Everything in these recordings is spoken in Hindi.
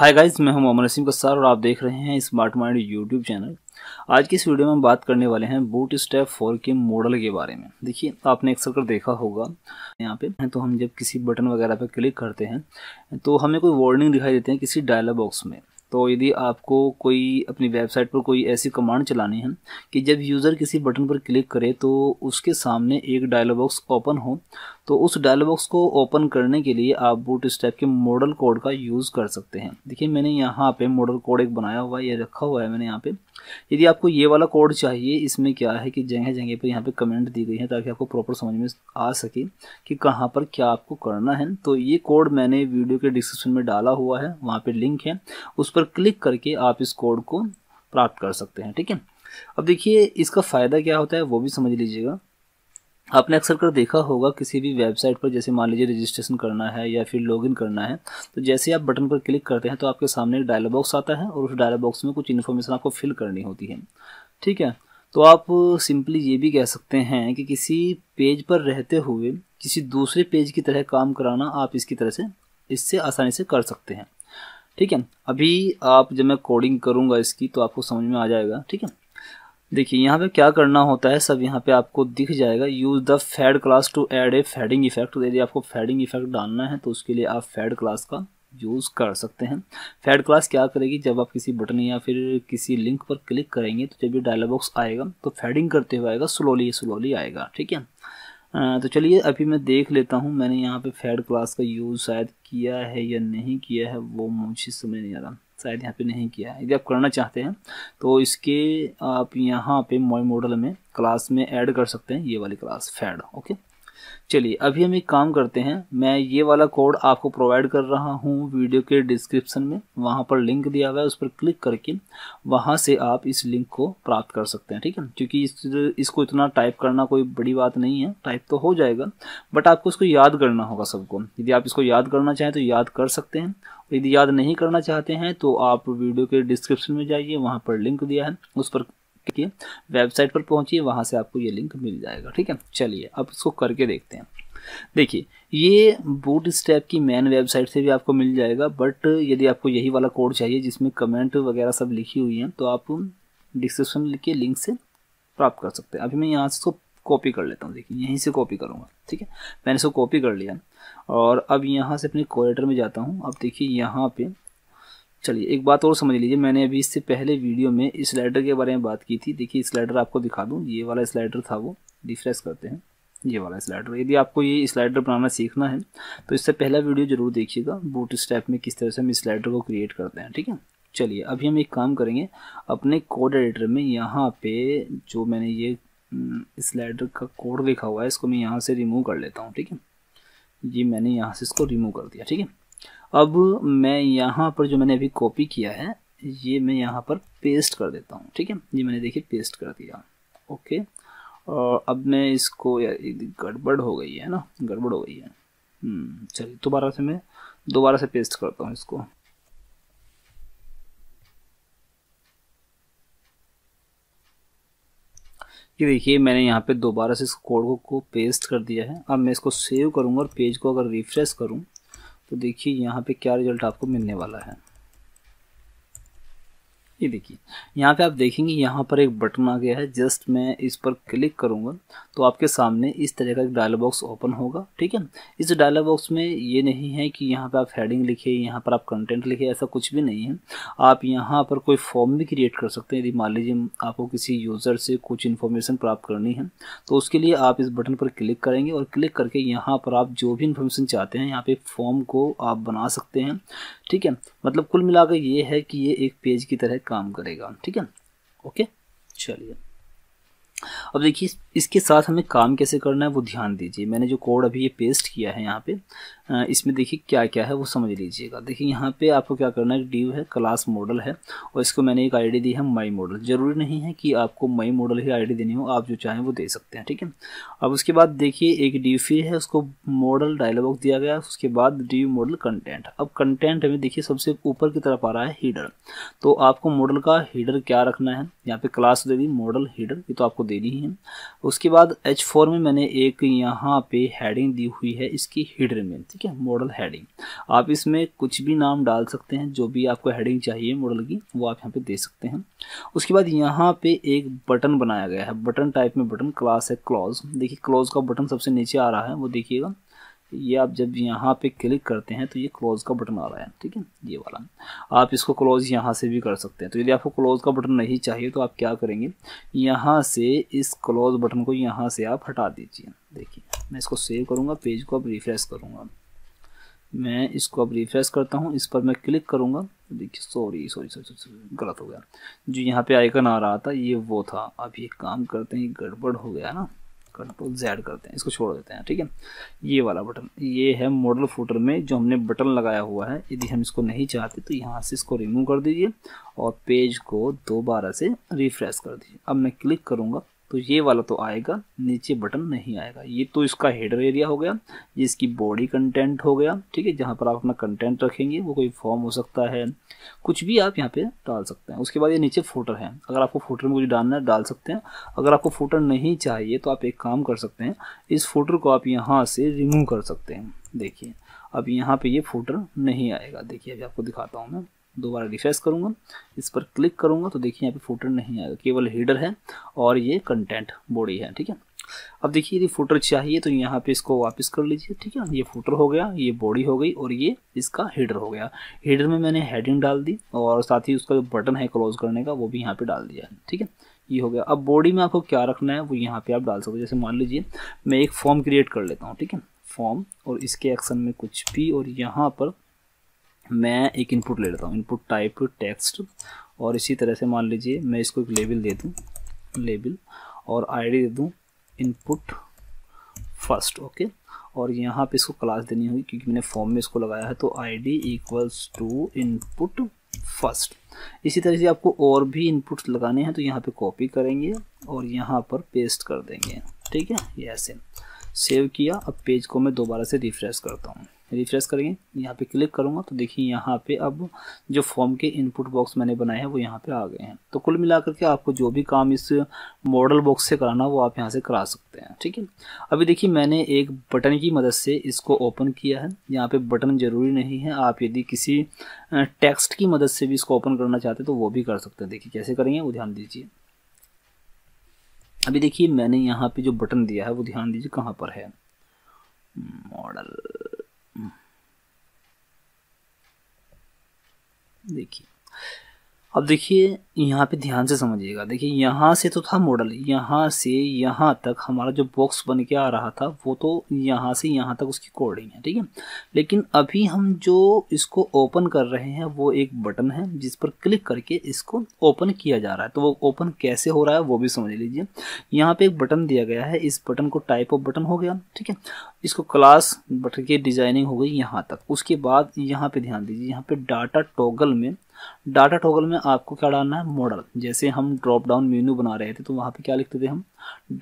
हाय गाइस मैं हूं मोहम्मद नसीम कसार और आप देख रहे हैं स्मार्ट माइंड यूट्यूब चैनल आज की इस वीडियो में हम बात करने वाले हैं बूट स्टेप फोर के मॉडल के बारे में देखिए आपने अक्सर कर देखा होगा यहाँ पे तो हम जब किसी बटन वगैरह पर क्लिक करते हैं तो हमें कोई वार्निंग दिखाई देते हैं किसी डायलॉग बॉक्स में तो यदि आपको कोई अपनी वेबसाइट पर कोई ऐसी कमांड चलानी है कि जब यूज़र किसी बटन पर क्लिक करे तो उसके सामने एक डायलॉग बॉक्स ओपन हो तो उस डायलॉग बॉक्स को ओपन करने के लिए आप बूट स्टेप के मॉडल कोड का यूज़ कर सकते हैं देखिए मैंने यहाँ पे मॉडल कोड एक बनाया हुआ है ये रखा हुआ है मैंने यहाँ पर यदि आपको ये वाला कोड चाहिए इसमें क्या है कि जगह जगह पर यहाँ पे कमेंट दी गई है ताकि आपको प्रॉपर समझ में आ सके कि कहाँ पर क्या आपको करना है तो ये कोड मैंने वीडियो के डिस्क्रिप्शन में डाला हुआ है वहाँ पर लिंक है उस पर क्लिक करके आप इस कोड को प्राप्त कर सकते हैं ठीक है अब देखिए इसका फ़ायदा क्या होता है वो भी समझ लीजिएगा आपने अक्सर कर देखा होगा किसी भी वेबसाइट पर जैसे मान लीजिए रजिस्ट्रेशन करना है या फिर लॉगिन करना है तो जैसे आप बटन पर क्लिक करते हैं तो आपके सामने एक डायलॉग बॉक्स आता है और उस डायलॉग बॉक्स में कुछ इन्फॉर्मेशन आपको फिल करनी होती है ठीक है तो आप सिंपली ये भी कह सकते हैं कि किसी पेज पर रहते हुए किसी दूसरे पेज की तरह काम कराना आप इसकी तरह से इससे आसानी से कर सकते हैं ठीक है अभी आप जब मैं कोडिंग करूँगा इसकी तो आपको समझ में आ जाएगा ठीक है देखिए यहाँ पे क्या करना होता है सब यहाँ पे आपको दिख जाएगा use the fade class to add a fading effect यदि आपको फेडिंग इफेक्ट डालना है तो उसके लिए आप फेड क्लास का यूज़ कर सकते हैं फेड क्लास क्या करेगी जब आप किसी बटन या फिर किसी लिंक पर क्लिक करेंगे तो जब ये डायलॉग बॉक्स आएगा तो फेडिंग करते हुए आएगा स्लोली स्लोली आएगा ठीक है तो चलिए अभी मैं देख लेता हूँ मैंने यहाँ पे फेड क्लास का यूज़ शायद किया है या नहीं किया है वो मुझे समझ नहीं आ रहा शायद यहाँ पे नहीं किया है यदि आप करना चाहते हैं तो इसके आप यहाँ पे मॉय मॉडल में क्लास में ऐड कर सकते हैं ये वाली क्लास फैड ओके चलिए अभी हम एक काम करते हैं मैं ये वाला कोड आपको प्रोवाइड कर रहा हूँ वीडियो के डिस्क्रिप्शन में वहाँ पर लिंक दिया हुआ है उस पर क्लिक करके वहाँ से आप इस लिंक को प्राप्त कर सकते हैं ठीक है क्योंकि इस, इसको इतना टाइप करना कोई बड़ी बात नहीं है टाइप तो हो जाएगा बट आपको इसको याद करना होगा सबको यदि आप इसको याद करना चाहें तो याद कर सकते हैं यदि याद नहीं करना चाहते हैं तो आप वीडियो के डिस्क्रिप्शन में जाइए वहाँ पर लिंक दिया है उस पर के वेबसाइट पर पहुंचिए वहां से आपको ये लिंक मिल जाएगा ठीक है चलिए अब इसको करके देखते हैं देखिए ये बूट स्टेप की मेन वेबसाइट से भी आपको मिल जाएगा बट यदि आपको यही वाला कोड चाहिए जिसमें कमेंट वगैरह सब लिखी हुई हैं तो आप डिस्क्रिप्शन के लिंक से प्राप्त कर सकते हैं अभी मैं यहाँ से इसको कॉपी कर लेता हूँ देखिए यहीं से कॉपी करूँगा ठीक है मैंने इसको कॉपी कर लिया और अब यहाँ से अपने कोरेटर में जाता हूँ अब देखिए यहाँ पे चलिए एक बात और समझ लीजिए मैंने अभी इससे पहले वीडियो में इस स्लाइडर के बारे में बात की थी देखिए स्लाइडर आपको दिखा दूँ ये वाला स्लाइडर था वो रिफ्रेश करते हैं ये वाला स्लाइडर यदि आपको ये स्लाइडर बनाना सीखना है तो इससे पहला वीडियो जरूर देखिएगा बूट स्टेप में किस तरह से हम स्लाइडर को क्रिएट करते हैं ठीक है चलिए अभी हम एक काम करेंगे अपने कोड एडिटर में यहाँ पे जो मैंने ये स्लाइडर का कोड लिखा हुआ है इसको मैं यहाँ से रिमूव कर लेता हूँ ठीक है ये मैंने यहाँ से इसको रिमूव कर दिया ठीक है अब मैं यहाँ पर जो मैंने अभी कॉपी किया है ये मैं यहाँ पर पेस्ट कर देता हूँ ठीक है ये मैंने देखिए पेस्ट कर दिया ओके और अब मैं इसको गड़बड़ हो गई है ना गड़बड़ हो गई है हम्म, चलिए दोबारा से मैं दोबारा से पेस्ट करता हूँ इसको ये देखिए मैंने यहाँ पे दोबारा से इस कोड को, को पेस्ट कर दिया है अब मैं इसको सेव करूँगा और पेज को अगर रिफ्रेश करूँ तो देखिए यहाँ पे क्या रिजल्ट आपको मिलने वाला है ये देखिए यहाँ पे आप देखेंगे यहाँ पर एक बटन आ गया है जस्ट मैं इस पर क्लिक करूँगा तो आपके सामने इस तरह का एक डायलॉग बॉक्स ओपन होगा ठीक है इस डायलॉग बॉक्स में ये नहीं है कि यहाँ पे आप हेडिंग लिखे यहाँ पर आप कंटेंट लिखे ऐसा कुछ भी नहीं है आप यहाँ पर कोई फॉर्म भी क्रिएट कर सकते हैं यदि मान लीजिए आपको किसी यूज़र से कुछ इन्फॉर्मेशन प्राप्त करनी है तो उसके लिए आप इस बटन पर क्लिक करेंगे और क्लिक करके यहाँ पर आप जो भी इन्फॉर्मेशन चाहते हैं यहाँ पर फॉर्म को आप बना सकते हैं ठीक है मतलब कुल मिलाकर ये है कि ये एक पेज की तरह काम करेगा ठीक है ओके चलिए अब देखिए इसके साथ हमें काम कैसे करना है वो ध्यान दीजिए मैंने जो कोड अभी ये पेस्ट किया है यहाँ पे इसमें देखिए क्या क्या है वो समझ लीजिएगा देखिए यहाँ पे आपको क्या करना है डीव है क्लास मॉडल है और इसको मैंने एक आईडी दी है माई मॉडल ज़रूरी नहीं है कि आपको माई मॉडल ही आईडी देनी हो आप जो चाहें वो दे सकते हैं ठीक है अब उसके बाद देखिए एक डीव फिर है उसको मॉडल डायलॉग दिया गया उसके बाद डीव मॉडल कंटेंट अब कंटेंट हमें देखिए सबसे ऊपर की तरफ आ रहा है हीडर तो आपको मॉडल का हीडर क्या रखना है यहाँ पे क्लास दे दी मॉडल हीडर ये तो आपको देनी ही है उसके बाद एच फोर में मैंने एक यहाँ पे हेडिंग दी हुई है इसकी हिडर में ठीक है मॉडल हेडिंग आप इसमें कुछ भी नाम डाल सकते हैं जो भी आपको हेडिंग चाहिए मॉडल की वो आप यहाँ पे दे सकते हैं उसके बाद यहाँ पे एक बटन बनाया गया है बटन टाइप में बटन क्लास है क्लॉज देखिए क्लॉज का बटन सबसे नीचे आ रहा है वो देखिएगा ये आप जब यहाँ पे क्लिक करते हैं तो ये क्लोज़ का बटन आ रहा है ठीक है ये वाला आप इसको क्लोज़ यहाँ से भी कर सकते हैं तो यदि आपको क्लोज़ का बटन नहीं चाहिए तो आप क्या करेंगे यहाँ से इस क्लोज़ बटन को यहाँ से आप हटा दीजिए देखिए मैं इसको सेव करूँगा पेज को अब रिफ्रेश करूँगा मैं इसको अब रिफ्रेश करता हूँ इस पर मैं क्लिक करूँगा देखिए सॉरी सॉरी सॉरी सॉरी गलत हो गया जो यहाँ पे आइकन आ रहा था ये वो था अब ये काम करते हैं गड़बड़ हो गया ना कंट्रोल जेड करते हैं इसको छोड़ देते हैं ठीक है ये वाला बटन ये है मॉडल फूटर में जो हमने बटन लगाया हुआ है यदि हम इसको नहीं चाहते तो यहाँ से इसको रिमूव कर दीजिए और पेज को दोबारा से रिफ्रेश कर दीजिए अब मैं क्लिक करूँगा तो ये वाला तो आएगा नीचे बटन नहीं आएगा ये तो इसका हेडर एरिया हो गया ये इसकी बॉडी कंटेंट हो गया ठीक है जहाँ पर आप अपना कंटेंट रखेंगे वो कोई फॉर्म हो सकता है कुछ भी आप यहाँ पे डाल सकते हैं उसके बाद ये नीचे फोटर है अगर आपको फोटर में कुछ डालना है डाल सकते हैं अगर आपको फोटर नहीं चाहिए तो आप एक काम कर सकते हैं इस फोटर को आप यहाँ से रिमूव कर सकते हैं देखिए अब यहाँ पे ये फोटर नहीं आएगा देखिए अभी आपको दिखाता हूँ मैं दोबारा रिफ्रेश करूँगा इस पर क्लिक करूँगा तो देखिए यहाँ पे फोटर नहीं आएगा केवल हीडर है और ये कंटेंट बॉडी है ठीक है अब देखिए यदि फोटर चाहिए तो यहाँ पे इसको वापस कर लीजिए ठीक है ये फोटर हो गया ये बॉडी हो गई और ये इसका हीडर हो गया हीडर में मैंने हेडिंग डाल दी और साथ ही उसका जो बटन है क्लोज करने का वो भी यहाँ पे डाल दिया है ठीक है ये हो गया अब बॉडी में आपको क्या रखना है वो यहाँ पे आप डाल सकते जैसे मान लीजिए मैं एक फॉर्म क्रिएट कर लेता हूँ ठीक है फॉर्म और इसके एक्शन में कुछ भी और यहाँ पर मैं एक इनपुट ले लेता हूँ इनपुट टाइप टेक्स्ट और इसी तरह से मान लीजिए मैं इसको एक लेबल दे दूँ लेबल और आईडी दे दूँ इनपुट फर्स्ट ओके और यहाँ पे इसको क्लास देनी होगी क्योंकि मैंने फॉर्म में इसको लगाया है तो ID equals to input first इसी तरह से आपको और भी इनपुट्स लगाने हैं तो यहाँ पे कॉपी करेंगे और यहाँ पर पेस्ट कर देंगे ठीक है ये ऐसे सेव किया अब पेज को मैं दोबारा से रिफ्रेश करता हूँ रिफ्रेश करेंगे यहाँ पे क्लिक करूँगा तो देखिए यहाँ पे अब जो फॉर्म के इनपुट बॉक्स मैंने बनाए हैं वो यहाँ पे आ गए हैं तो कुल मिलाकर के आपको जो भी काम इस मॉडल बॉक्स से कराना वो आप यहाँ से करा सकते हैं ठीक है अभी देखिए मैंने एक बटन की मदद से इसको ओपन किया है यहाँ पे बटन ज़रूरी नहीं है आप यदि किसी टेक्स्ट की मदद से भी इसको ओपन करना चाहते तो वो भी कर सकते हैं देखिए कैसे करेंगे वो ध्यान दीजिए अभी देखिए मैंने यहाँ पे जो बटन दिया है वो ध्यान दीजिए कहाँ पर है मॉडल देखिए अब देखिए यहाँ पे ध्यान से समझिएगा देखिए यहाँ से तो था मॉडल यहाँ से यहाँ तक हमारा जो बॉक्स बन के आ रहा था वो तो यहाँ से यहाँ तक उसकी कोडिंग है ठीक है लेकिन अभी हम जो इसको ओपन कर रहे हैं वो एक बटन है जिस पर क्लिक करके इसको ओपन किया जा रहा है तो वो ओपन कैसे हो रहा है वो भी समझ लीजिए यहाँ पर एक बटन दिया गया है इस बटन को टाइप ऑफ बटन हो गया ठीक है इसको क्लास बटन की डिजाइनिंग हो गई यहाँ तक उसके बाद यहाँ पर ध्यान दीजिए यहाँ पर डाटा टोगल में डाटा टॉगल में आपको क्या डालना है मॉडल जैसे हम ड्रॉप डाउन मेन्यू बना रहे थे तो वहाँ पे क्या लिखते थे हम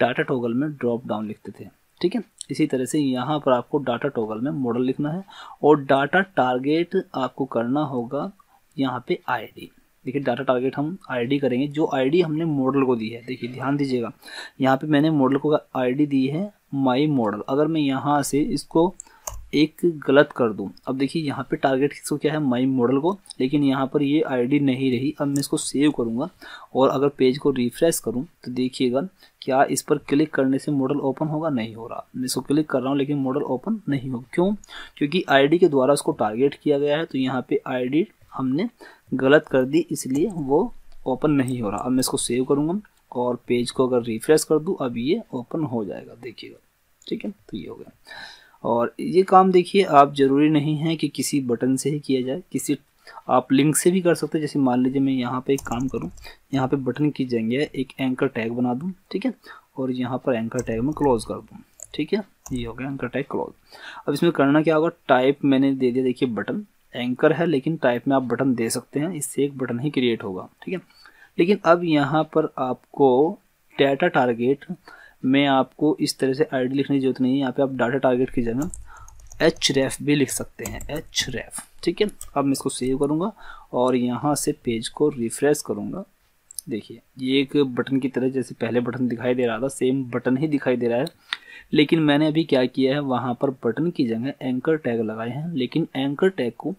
डाटा टॉगल में ड्रॉप डाउन लिखते थे ठीक है इसी तरह से यहाँ पर आपको डाटा टॉगल में मॉडल लिखना है और डाटा टारगेट आपको करना होगा यहाँ पे आईडी देखिए डाटा टारगेट हम आईडी करेंगे जो आईडी हमने मॉडल को दी है देखिए ध्यान दीजिएगा यहाँ पे मैंने मॉडल को आईडी दी है माई मॉडल अगर मैं यहाँ से इसको एक गलत कर दूँ अब देखिए यहाँ पे टारगेट किसको क्या है माई मॉडल को लेकिन यहाँ पर ये आईडी नहीं रही अब मैं इसको सेव करूँगा और अगर पेज को रिफ्रेश करूँ तो देखिएगा क्या इस पर क्लिक करने से मॉडल ओपन होगा नहीं हो रहा मैं इसको क्लिक कर रहा हूँ लेकिन मॉडल ओपन नहीं होगा क्यों क्योंकि आई के द्वारा उसको टारगेट किया गया है तो यहाँ पर आई हमने गलत कर दी इसलिए वो ओपन नहीं हो रहा अब मैं इसको सेव करूँगा और पेज को अगर रिफ्रेश कर दूँ अब ये ओपन हो जाएगा देखिएगा ठीक है तो ये हो गया और ये काम देखिए आप ज़रूरी नहीं है कि किसी बटन से ही किया जाए किसी आप लिंक से भी कर सकते हैं जैसे मान लीजिए मैं यहाँ पे एक काम करूँ यहाँ पे बटन की जगह एक एंकर टैग बना दूँ ठीक है और यहाँ पर एंकर टैग में क्लोज कर दूँ ठीक है ये हो गया एंकर टैग क्लोज अब इसमें करना क्या होगा टाइप मैंने दे दिया देखिए बटन एंकर है लेकिन टाइप में आप बटन दे सकते हैं इससे एक बटन ही क्रिएट होगा ठीक है लेकिन अब यहाँ पर आपको डाटा टारगेट मैं आपको इस तरह से आई डी लिखने की जरूरत नहीं है यहाँ पे आप डाटा टारगेट की जगह एच रेफ भी लिख सकते हैं एच रेफ ठीक है अब मैं इसको सेव करूँगा और यहाँ से पेज को रिफ्रेश करूँगा देखिए ये एक बटन की तरह जैसे पहले बटन दिखाई दे रहा था सेम बटन ही दिखाई दे रहा है लेकिन मैंने अभी क्या किया है वहाँ पर बटन की जगह एंकर टैग लगाए हैं लेकिन एंकर टैग को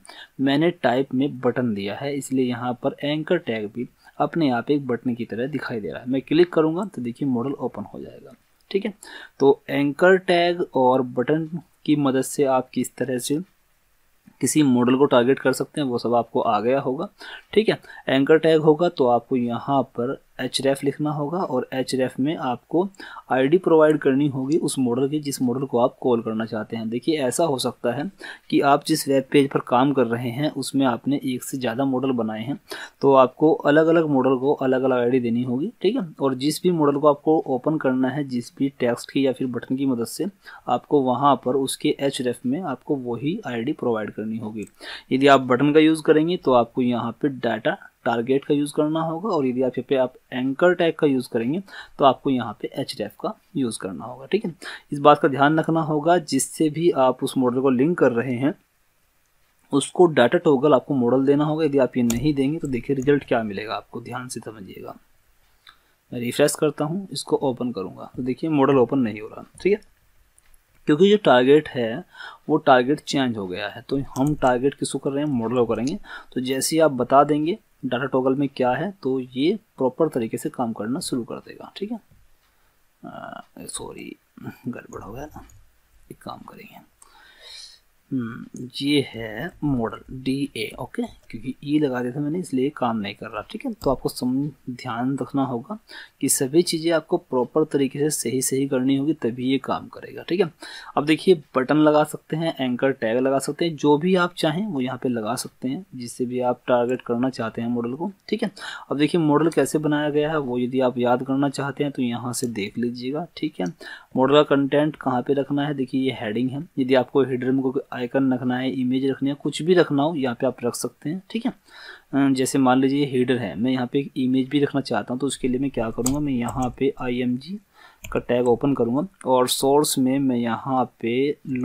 मैंने टाइप में बटन दिया है इसलिए यहाँ पर एंकर टैग भी अपने आप एक बटन की तरह दिखाई दे रहा है मैं क्लिक करूंगा तो देखिए मॉडल ओपन हो जाएगा ठीक है तो एंकर टैग और बटन की मदद से आप किस तरह से किसी मॉडल को टारगेट कर सकते हैं वो सब आपको आ गया होगा ठीक है एंकर टैग होगा तो आपको यहाँ पर एच रेफ लिखना होगा और एच रेफ में आपको आईडी प्रोवाइड करनी होगी उस मॉडल की जिस मॉडल को आप कॉल करना चाहते हैं देखिए ऐसा हो सकता है कि आप जिस वेब पेज पर काम कर रहे हैं उसमें आपने एक से ज़्यादा मॉडल बनाए हैं तो आपको अलग अलग मॉडल को अलग अलग आई देनी होगी ठीक है और जिस भी मॉडल को आपको ओपन करना है जिस भी टेक्स्ट की या फिर बटन की मदद से आपको वहाँ पर उसके एच में आपको वही आई प्रोवाइड करनी होगी यदि आप बटन का यूज़ करेंगे तो आपको यहाँ पर डाटा टारगेट का यूज़ करना होगा और यदि आप यहाँ पे आप एंकर टैग का यूज़ करेंगे तो आपको यहाँ पे एच का यूज़ करना होगा ठीक है इस बात का ध्यान रखना होगा जिससे भी आप उस मॉडल को लिंक कर रहे हैं उसको डाटा टोगल आपको मॉडल देना होगा यदि आप ये नहीं देंगे तो देखिए रिजल्ट क्या मिलेगा आपको ध्यान से समझिएगा मैं रिफ्रेश करता हूँ इसको ओपन करूँगा तो देखिए मॉडल ओपन नहीं हो रहा ठीक है क्योंकि जो टारगेट है वो टारगेट चेंज हो गया है तो हम टारगेट किसको कर रहे हैं मॉडल को करेंगे तो जैसे ही आप बता देंगे डाटा टॉगल में क्या है तो ये प्रॉपर तरीके से काम करना शुरू कर देगा ठीक है सॉरी गड़बड़ हो गया ना एक काम करेंगे हम्म, ये है मॉडल डी ए ओके क्योंकि ई e लगा दिया था मैंने इसलिए काम नहीं कर रहा ठीक है तो आपको सम ध्यान रखना होगा कि सभी चीज़ें आपको प्रॉपर तरीके से सही सही करनी होगी तभी ये काम करेगा ठीक है अब देखिए बटन लगा सकते हैं एंकर टैग लगा सकते हैं जो भी आप चाहें वो यहाँ पे लगा सकते हैं जिससे भी आप टारगेट करना चाहते हैं मॉडल को ठीक है अब देखिए मॉडल कैसे बनाया गया है वो यदि आप याद करना चाहते हैं तो यहाँ से देख लीजिएगा ठीक है मॉडल का कंटेंट कहाँ पे रखना है देखिए ये हेडिंग है यदि आपको हेडर में कोई आइकन रखना है इमेज रखनी है कुछ भी रखना हो यहाँ पे आप रख सकते हैं ठीक है जैसे मान लीजिए हेडर है मैं यहाँ पे एक इमेज भी रखना चाहता हूँ तो उसके लिए मैं क्या करूँगा मैं यहाँ पे आई का टैग ओपन करूँगा और सोर्स में मैं यहाँ पे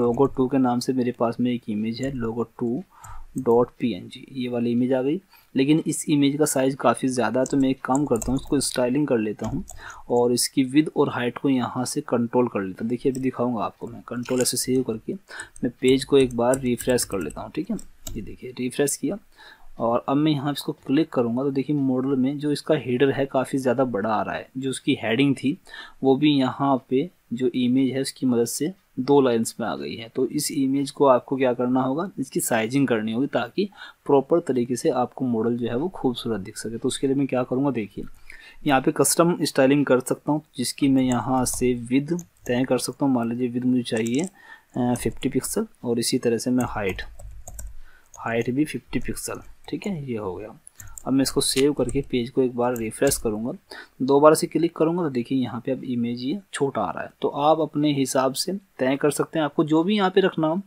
लोगो टू के नाम से मेरे पास में एक इमेज है लोगो टू डॉट पी ये वाली इमेज आ गई लेकिन इस इमेज का साइज़ काफ़ी ज़्यादा है तो मैं एक काम करता हूँ इसको स्टाइलिंग कर लेता हूँ और इसकी विद और हाइट को यहाँ से कंट्रोल कर लेता हूँ देखिए अभी दिखाऊँगा आपको मैं कंट्रोल ऐसे सेव करके मैं पेज को एक बार रिफ्रेश कर लेता हूँ ठीक है ये देखिए रिफ्रेश किया और अब मैं यहाँ इसको क्लिक करूँगा तो देखिए मॉडल में जो इसका हेडर है काफ़ी ज़्यादा बड़ा आ रहा है जो उसकी हेडिंग थी वो भी यहाँ पर जो इमेज है उसकी मदद से दो लाइन्स में आ गई है तो इस इमेज को आपको क्या करना होगा इसकी साइजिंग करनी होगी ताकि प्रॉपर तरीके से आपको मॉडल जो है वो खूबसूरत दिख सके तो उसके लिए मैं क्या करूँगा देखिए यहाँ पे कस्टम स्टाइलिंग कर सकता हूँ जिसकी मैं यहाँ से विद तय कर सकता हूँ मान लीजिए विद मुझे चाहिए फिफ्टी पिक्सल और इसी तरह से मैं हाइट हाइट भी फिफ्टी पिक्सल ठीक है ये हो गया अब मैं इसको सेव करके पेज को एक बार रिफ्रेश करूँगा दोबारा से क्लिक करूँगा तो देखिए यहाँ पे अब इमेज ये छोटा आ रहा है तो आप अपने हिसाब से तय कर सकते हैं आपको जो भी यहाँ पे रखना हो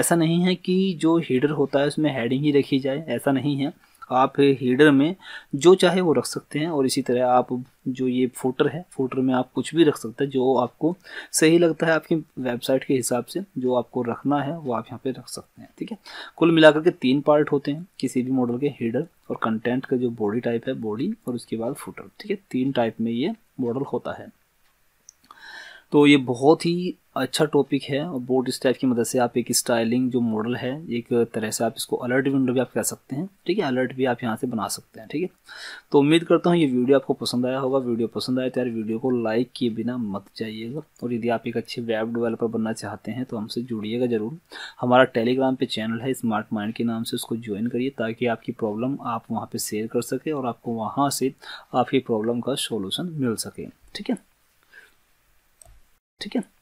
ऐसा नहीं है कि जो हीडर होता है उसमें हेडिंग ही रखी जाए ऐसा नहीं है आप हीडर में जो चाहे वो रख सकते हैं और इसी तरह आप जो ये फोटर है फोटर में आप कुछ भी रख सकते हैं जो आपको सही लगता है आपकी वेबसाइट के हिसाब से जो आपको रखना है वो आप यहाँ पे रख सकते हैं ठीक है कुल मिलाकर के तीन पार्ट होते हैं किसी भी मॉडल के हीडर और कंटेंट का जो बॉडी टाइप है बॉडी और उसके बाद फोटर ठीक है तीन टाइप में ये मॉडल होता है तो ये बहुत ही अच्छा टॉपिक है और बोर्ड स्टाइप की मदद से आप एक स्टाइलिंग जो मॉडल है एक तरह से आप इसको अलर्ट विंडो भी आप कह सकते हैं ठीक है अलर्ट भी आप यहाँ से बना सकते हैं ठीक है तो उम्मीद करता हूँ ये वीडियो आपको पसंद आया होगा वीडियो पसंद आया तो यार वीडियो को लाइक किए बिना मत जाइएगा और यदि आप एक अच्छे वेब डिवेलपर बनना चाहते हैं तो हमसे जुड़िएगा ज़रूर हमारा टेलीग्राम पे चैनल है स्मार्ट माइंड के नाम से उसको ज्वाइन करिए ताकि आपकी प्रॉब्लम आप वहाँ पर शेयर कर सकें और आपको वहाँ से आपकी प्रॉब्लम का सोल्यूशन मिल सके ठीक है ठीक है